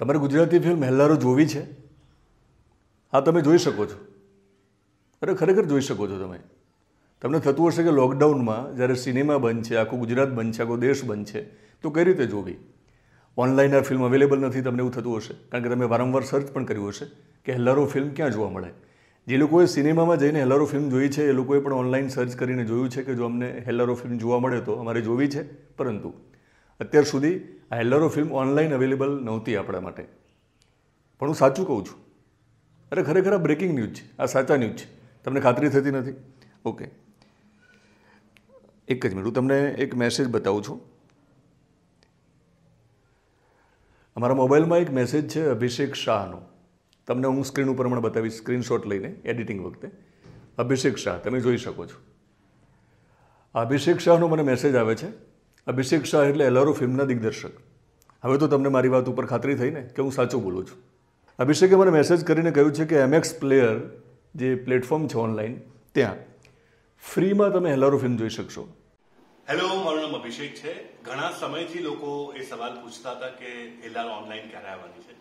તમારે ગુજરાતી ફિલ્મ હેલ્લારો જોવી છે હા તમે જોઈ શકો છો અરે ખરેખર જોઈ શકો છો તમે તમને થતું હશે કે લોકડાઉનમાં જ્યારે સિનેમા બંધ છે આખું ગુજરાત બંધ છે આખો દેશ બંધ છે તો કઈ રીતે જોવી ઓનલાઈન આ ફિલ્મ અવેલેબલ નથી તમને એવું થતું હશે કારણ કે તમે વારંવાર સર્ચ પણ કર્યું હશે કે હેલ્લારો ફિલ્મ ક્યાં જોવા મળે જે લોકોએ સિનેમામાં જઈને હેલ્લારો ફિલ્મ જોઈ છે એ લોકોએ પણ ઓનલાઈન સર્ચ કરીને જોયું છે કે જો અમને હેલ્લારો ફિલ્મ જોવા મળે તો અમારે જોવી છે પરંતુ અત્યાર સુધી આ હેલ્લરો ફિલ્મ ઓનલાઈન અવેલેબલ નહોતી આપણા માટે પણ હું સાચું કહું છું અરે ખરેખર આ બ્રેકિંગ ન્યૂઝ છે આ સાચા ન્યૂઝ છે તમને ખાતરી થતી નથી ઓકે એક જ મિનિટ હું તમને એક મેસેજ બતાવું છું અમારા મોબાઈલમાં એક મેસેજ છે અભિષેક શાહનો તમને હું સ્ક્રીન ઉપર હમણાં બતાવીશ સ્ક્રીનશોટ લઈને એડિટિંગ વખતે અભિષેક શાહ તમે જોઈ શકો છો અભિષેક શાહનો મને મેસેજ આવે છે અભિષેક શાહ એટલે એલઆરઓ ફિલ્મના દિગ્દર્શક હવે તો તમને મારી વાત ઉપર ખાતરી થઈને કે હું સાચું બોલું છું અભિષેકે મને મેસેજ કરીને કહ્યું છે કે એમએક્સ પ્લેયર જે પ્લેટફોર્મ છે ઓનલાઈન ત્યાં ફ્રીમાં તમે હેલારો ફિલ્મ જોઈ શકશો હેલો મારું નામ અભિષેક છે ઘણા સમયથી લોકો એ સવાલ પૂછતા હતા કે હેલારો ઓનલાઈન ક્યારે આવવાની છે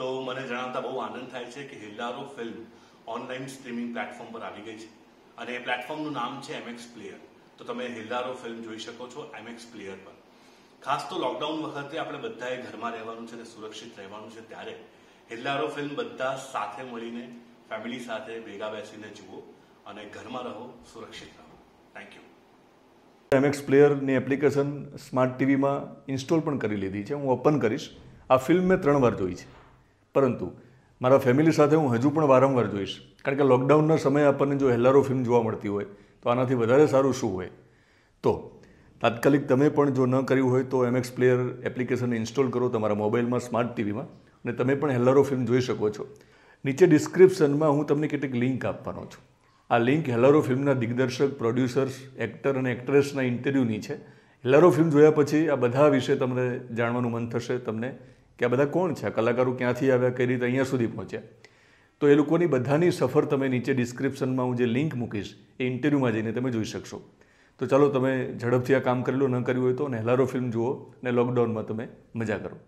તો મને જણાવતા બહુ આનંદ થાય છે કે Hellaro film online streaming platform પર આવી ગઈ છે અને એ પ્લેટફોર્મનું નામ છે એમએક્સ પ્લેયર તો તમે હિલ્લારો ફિલ્મ જોઈ શકો છો એમએક્સ પ્લેયર પર ખાસ તો લોકડાઉન વખતે આપણે બધાએ ઘરમાં રહેવાનું છે અને સુરક્ષિત રહેવાનું છે ત્યારે હિલ્લારો ફિલ્મ બધા સાથે મળીને ફેમિલી સાથે ભેગા બેસીને જુઓ અને ઘરમાં રહો સુરક્ષિત રહો થેન્ક યુ એમએક્સ પ્લેયરની એપ્લિકેશન સ્માર્ટ ટીવીમાં ઇન્સ્ટોલ પણ કરી લીધી છે હું ઓપન કરીશ આ ફિલ્મ મેં ત્રણ વાર જોઈ છે પરંતુ મારા ફેમિલી સાથે હું હજુ પણ વારંવાર જોઈશ કારણ કે લોકડાઉનના સમયે આપણને જો હેલ્લારો ફિલ્મ જોવા મળતી હોય તો આનાથી વધારે સારું શું હોય તો તાત્કાલિક તમે પણ જો ન કર્યું હોય તો એમએક્સ પ્લેયર એપ્લિકેશન ઇન્સ્ટોલ કરો તમારા મોબાઈલમાં સ્માર્ટ ટીવીમાં અને તમે પણ હેલારો ફિલ્મ જોઈ શકો છો નીચે ડિસ્ક્રિપ્શનમાં હું તમને કેટલીક લિંક આપવાનો છું આ લિંક હેલારો ફિલ્મના દિગ્દર્શક પ્રોડ્યુસર્સ એક્ટર અને એક્ટ્રેસના ઇન્ટરવ્યૂની છે હેલારો ફિલ્મ જોયા પછી આ બધા વિશે તમને જાણવાનું મન થશે તમને કે આ બધા કોણ છે આ કલાકારો ક્યાંથી આવ્યા કઈ રીતે અહીંયા સુધી પહોંચ્યા તો એ લોકોની બધાની સફર તમે નીચે ડિસ્ક્રિપ્શનમાં હું જે લિંક મૂકીશ એ ઇન્ટરવ્યૂમાં જઈને તમે જોઈ શકશો તો ચાલો તમે ઝડપથી આ કામ કરી ન કર્યું હોય તો નહેલારો ફિલ્મ જુઓ ને લોકડાઉનમાં તમે મજા કરો